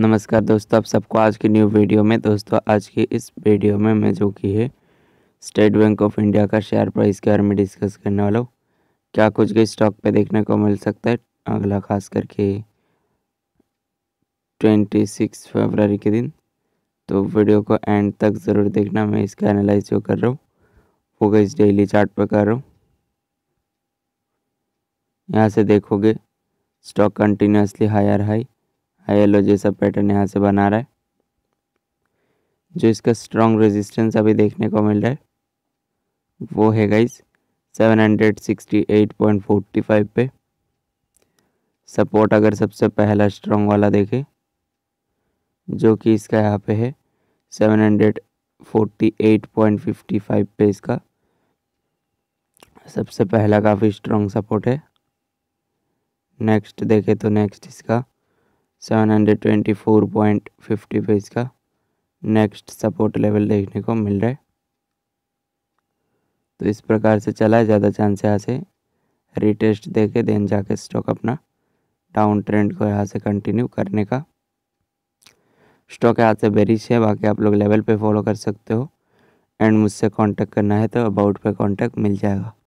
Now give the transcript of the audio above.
नमस्कार दोस्तों आप सबको आज की न्यू वीडियो में दोस्तों आज की इस वीडियो में मैं जो कि है स्टेट बैंक ऑफ इंडिया का शेयर प्राइस के बारे में डिस्कस करने वाला हूँ क्या कुछ के स्टॉक पे देखने को मिल सकता है अगला खास करके ट्वेंटी सिक्स फेबररी के दिन तो वीडियो को एंड तक ज़रूर देखना मैं इसका एनालाइज जो कर रहा हूँ वो गई डेली चार्ट पर कर रहा हूँ यहाँ से देखोगे stock continuously higher high yellow जैसा पैटर्न यहाँ से बना रहा है जो इसका स्ट्रॉन्ग रेजिस्टेंस अभी देखने को मिल रहा है वो है गाइज 768.45 पे सपोर्ट अगर सबसे पहला स्ट्रॉन्ग वाला देखें जो कि इसका यहाँ पे है 748.55 पे इसका सबसे पहला काफ़ी स्ट्रॉन्ग सपोर्ट है नेक्स्ट देखें तो नेक्स्ट इसका seven hundred twenty four point fifty पे इसका नेक्स्ट सपोर्ट लेवल देखने को मिल रहा है तो इस प्रकार से चला है ज़्यादा चांस यहाँ से रिटेस्ट दे के देन जाके स्टॉक अपना डाउन ट्रेंड को यहाँ से कंटिन्यू करने का स्टॉक यहाँ से बेरिश है बाकी आप लोग लेवल पे फॉलो कर सकते हो एंड मुझसे कांटेक्ट करना है तो अबाउट पे कांटेक्ट मिल जाएगा